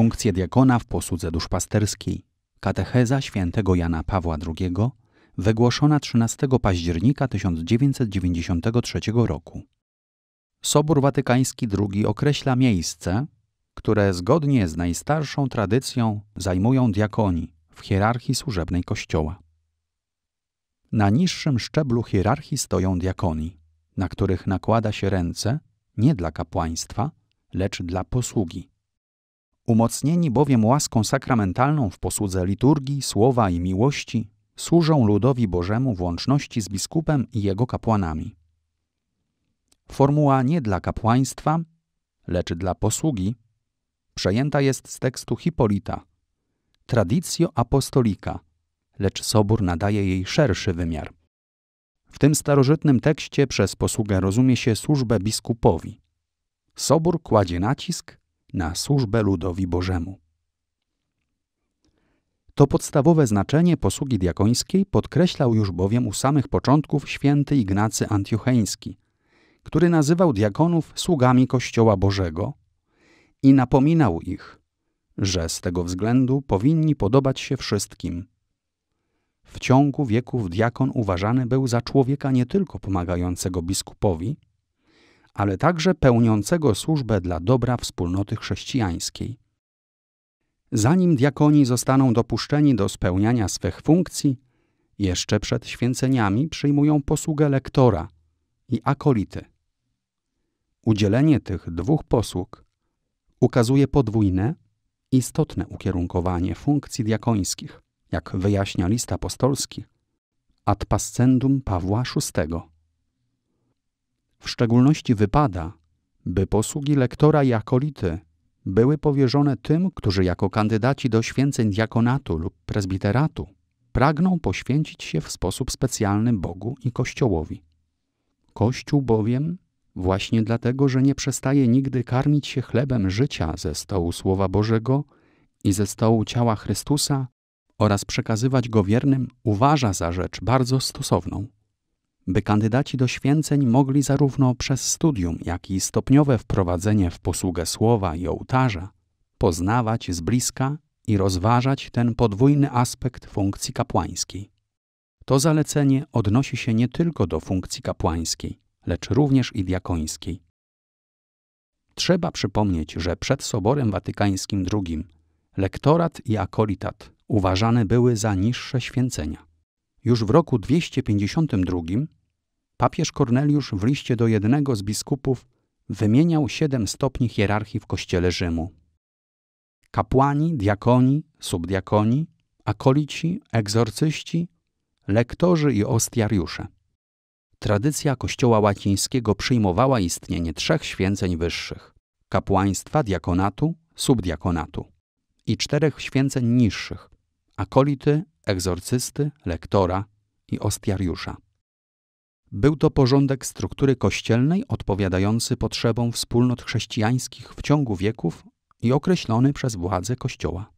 funkcję diakona w posłudze duszpasterskiej. Katecheza świętego Jana Pawła II wygłoszona 13 października 1993 roku. Sobór Watykański II określa miejsce, które zgodnie z najstarszą tradycją zajmują diakoni w hierarchii służebnej Kościoła. Na niższym szczeblu hierarchii stoją diakoni, na których nakłada się ręce nie dla kapłaństwa, lecz dla posługi. Umocnieni bowiem łaską sakramentalną w posłudze liturgii, słowa i miłości, służą ludowi Bożemu w łączności z biskupem i jego kapłanami. Formuła nie dla kapłaństwa, lecz dla posługi, przejęta jest z tekstu Hipolita, Tradicjo apostolika, lecz Sobór nadaje jej szerszy wymiar. W tym starożytnym tekście przez posługę rozumie się służbę biskupowi. Sobór kładzie nacisk na służbę ludowi Bożemu. To podstawowe znaczenie posługi diakońskiej podkreślał już bowiem u samych początków święty Ignacy Antiocheński, który nazywał diakonów sługami Kościoła Bożego i napominał ich, że z tego względu powinni podobać się wszystkim. W ciągu wieków diakon uważany był za człowieka nie tylko pomagającego biskupowi, ale także pełniącego służbę dla dobra wspólnoty chrześcijańskiej. Zanim diakoni zostaną dopuszczeni do spełniania swych funkcji, jeszcze przed święceniami przyjmują posługę lektora i akolity. Udzielenie tych dwóch posług ukazuje podwójne, istotne ukierunkowanie funkcji diakońskich, jak wyjaśnia list apostolski ad pascendum Pawła VI. W szczególności wypada, by posługi lektora i akolity były powierzone tym, którzy jako kandydaci do święceń diakonatu lub prezbiteratu pragną poświęcić się w sposób specjalny Bogu i Kościołowi. Kościół bowiem, właśnie dlatego, że nie przestaje nigdy karmić się chlebem życia ze stołu Słowa Bożego i ze stołu ciała Chrystusa oraz przekazywać go wiernym, uważa za rzecz bardzo stosowną by kandydaci do święceń mogli zarówno przez studium, jak i stopniowe wprowadzenie w posługę słowa i ołtarza poznawać z bliska i rozważać ten podwójny aspekt funkcji kapłańskiej. To zalecenie odnosi się nie tylko do funkcji kapłańskiej, lecz również i diakońskiej. Trzeba przypomnieć, że przed Soborem Watykańskim II lektorat i akolitat uważane były za niższe święcenia. Już w roku 252 papież Korneliusz w liście do jednego z biskupów wymieniał siedem stopni hierarchii w kościele Rzymu. Kapłani, diakoni, subdiakoni, akolici, egzorcyści, lektorzy i ostiariusze. Tradycja Kościoła łacińskiego przyjmowała istnienie trzech święceń wyższych: kapłaństwa, diakonatu, subdiakonatu i czterech święceń niższych: akolity, egzorcysty, lektora i ostiariusza. Był to porządek struktury kościelnej odpowiadający potrzebom wspólnot chrześcijańskich w ciągu wieków i określony przez władze Kościoła.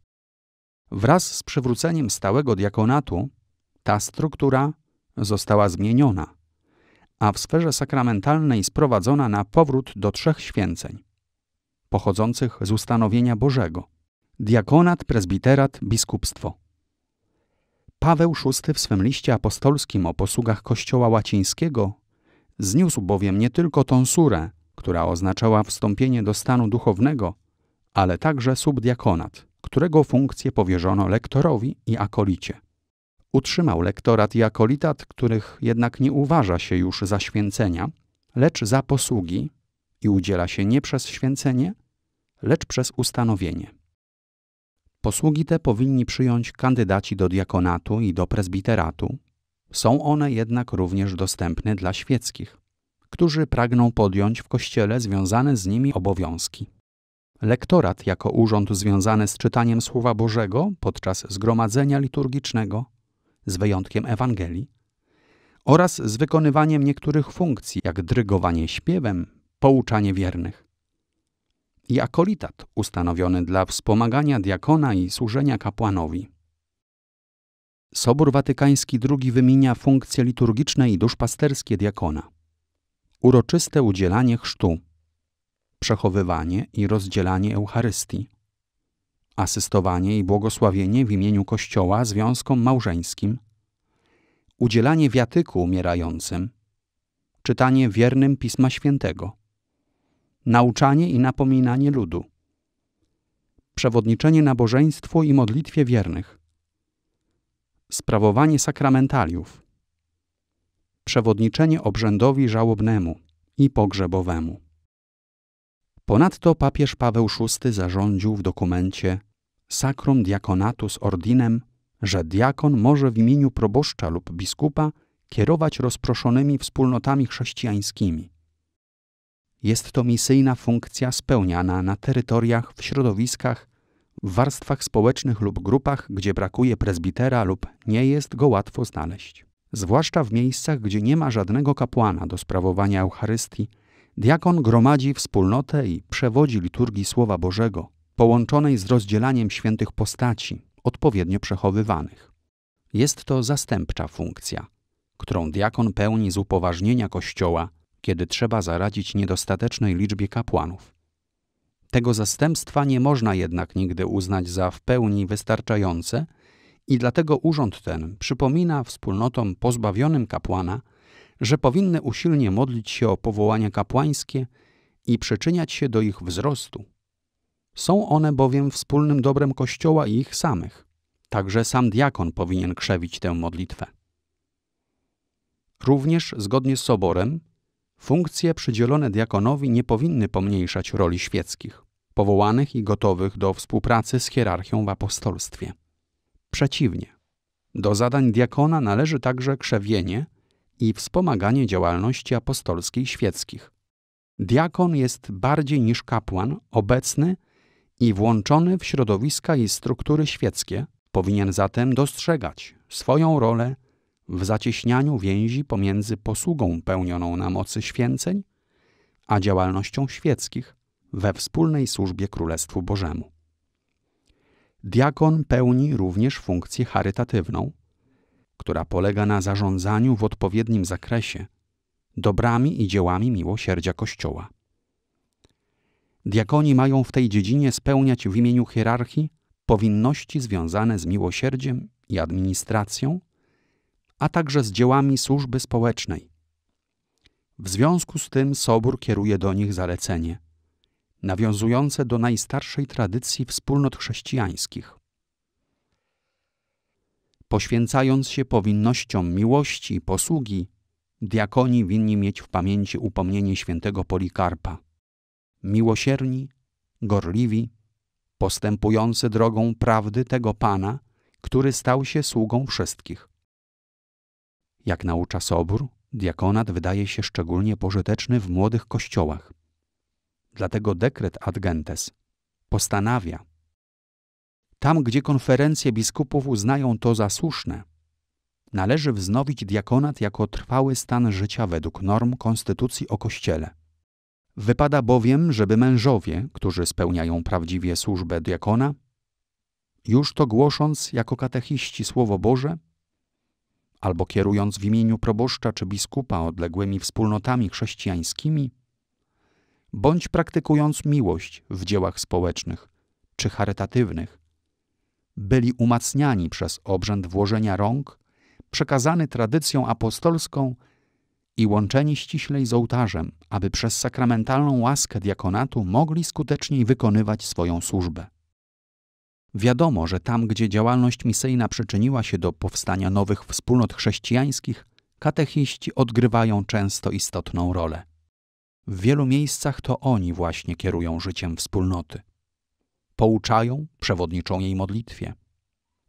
Wraz z przywróceniem stałego diakonatu ta struktura została zmieniona, a w sferze sakramentalnej sprowadzona na powrót do trzech święceń pochodzących z ustanowienia Bożego: diakonat, prezbiterat, biskupstwo. Paweł VI w swym liście apostolskim o posługach Kościoła Łacińskiego zniósł bowiem nie tylko tonsurę, która oznaczała wstąpienie do stanu duchownego, ale także subdiakonat, którego funkcję powierzono lektorowi i akolicie. Utrzymał lektorat i akolitat, których jednak nie uważa się już za święcenia, lecz za posługi i udziela się nie przez święcenie, lecz przez ustanowienie. Posługi te powinni przyjąć kandydaci do diakonatu i do prezbiteratu. Są one jednak również dostępne dla świeckich, którzy pragną podjąć w kościele związane z nimi obowiązki. Lektorat jako urząd związany z czytaniem Słowa Bożego podczas zgromadzenia liturgicznego, z wyjątkiem Ewangelii, oraz z wykonywaniem niektórych funkcji, jak dyrygowanie śpiewem, pouczanie wiernych jakolitat ustanowiony dla wspomagania diakona i służenia kapłanowi. Sobór Watykański II wymienia funkcje liturgiczne i duszpasterskie diakona. Uroczyste udzielanie chrztu, przechowywanie i rozdzielanie Eucharystii, asystowanie i błogosławienie w imieniu Kościoła związkom małżeńskim, udzielanie wiatyku umierającym, czytanie wiernym Pisma Świętego – nauczanie i napominanie ludu, przewodniczenie nabożeństwu i modlitwie wiernych, sprawowanie sakramentaliów, przewodniczenie obrzędowi żałobnemu i pogrzebowemu. Ponadto papież Paweł VI zarządził w dokumencie Sacrum Diaconatus Ordinem, że diakon może w imieniu proboszcza lub biskupa kierować rozproszonymi wspólnotami chrześcijańskimi. Jest to misyjna funkcja spełniana na terytoriach, w środowiskach, w warstwach społecznych lub grupach, gdzie brakuje prezbitera lub nie jest go łatwo znaleźć. Zwłaszcza w miejscach, gdzie nie ma żadnego kapłana do sprawowania Eucharystii, diakon gromadzi wspólnotę i przewodzi liturgii Słowa Bożego, połączonej z rozdzielaniem świętych postaci, odpowiednio przechowywanych. Jest to zastępcza funkcja, którą diakon pełni z upoważnienia Kościoła – kiedy trzeba zaradzić niedostatecznej liczbie kapłanów. Tego zastępstwa nie można jednak nigdy uznać za w pełni wystarczające i dlatego urząd ten przypomina wspólnotom pozbawionym kapłana, że powinny usilnie modlić się o powołania kapłańskie i przyczyniać się do ich wzrostu. Są one bowiem wspólnym dobrem Kościoła i ich samych. Także sam diakon powinien krzewić tę modlitwę. Również zgodnie z soborem Funkcje przydzielone diakonowi nie powinny pomniejszać roli świeckich, powołanych i gotowych do współpracy z hierarchią w apostolstwie. Przeciwnie, do zadań diakona należy także krzewienie i wspomaganie działalności apostolskiej świeckich. Diakon jest bardziej niż kapłan obecny i włączony w środowiska i struktury świeckie, powinien zatem dostrzegać swoją rolę w zacieśnianiu więzi pomiędzy posługą pełnioną na mocy święceń, a działalnością świeckich we wspólnej służbie Królestwu Bożemu. Diakon pełni również funkcję charytatywną, która polega na zarządzaniu w odpowiednim zakresie dobrami i dziełami miłosierdzia Kościoła. Diakoni mają w tej dziedzinie spełniać w imieniu hierarchii powinności związane z miłosierdziem i administracją a także z dziełami służby społecznej. W związku z tym Sobór kieruje do nich zalecenie, nawiązujące do najstarszej tradycji wspólnot chrześcijańskich. Poświęcając się powinnościom miłości i posługi, diakoni winni mieć w pamięci upomnienie świętego Polikarpa. Miłosierni, gorliwi, postępujący drogą prawdy tego Pana, który stał się sługą wszystkich. Jak naucza Sobór, diakonat wydaje się szczególnie pożyteczny w młodych kościołach. Dlatego dekret ad gentes postanawia, tam gdzie konferencje biskupów uznają to za słuszne, należy wznowić diakonat jako trwały stan życia według norm konstytucji o Kościele. Wypada bowiem, żeby mężowie, którzy spełniają prawdziwie służbę diakona, już to głosząc jako katechiści Słowo Boże, albo kierując w imieniu proboszcza czy biskupa odległymi wspólnotami chrześcijańskimi, bądź praktykując miłość w dziełach społecznych czy charytatywnych, byli umacniani przez obrzęd włożenia rąk, przekazany tradycją apostolską i łączeni ściślej z ołtarzem, aby przez sakramentalną łaskę diakonatu mogli skuteczniej wykonywać swoją służbę. Wiadomo, że tam, gdzie działalność misyjna przyczyniła się do powstania nowych wspólnot chrześcijańskich, katechiści odgrywają często istotną rolę. W wielu miejscach to oni właśnie kierują życiem wspólnoty. Pouczają, przewodniczą jej modlitwie.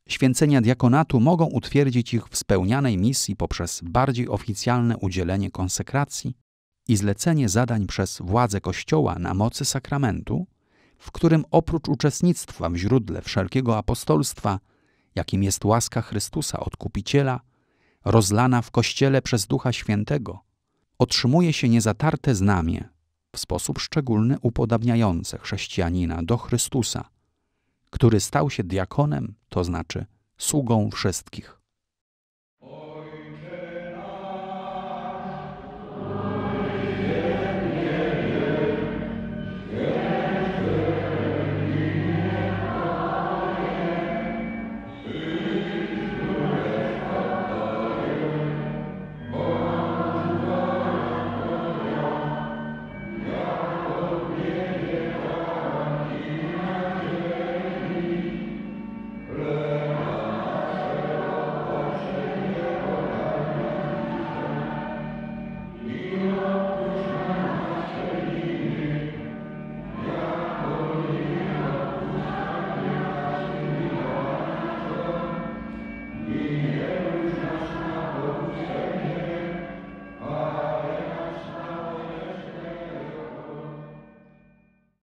Święcenia diakonatu mogą utwierdzić ich w spełnianej misji poprzez bardziej oficjalne udzielenie konsekracji i zlecenie zadań przez władze Kościoła na mocy sakramentu w którym oprócz uczestnictwa w źródle wszelkiego apostolstwa, jakim jest łaska Chrystusa Odkupiciela, rozlana w Kościele przez Ducha Świętego, otrzymuje się niezatarte znamie, w sposób szczególny upodabniające chrześcijanina do Chrystusa, który stał się diakonem, to znaczy sługą wszystkich.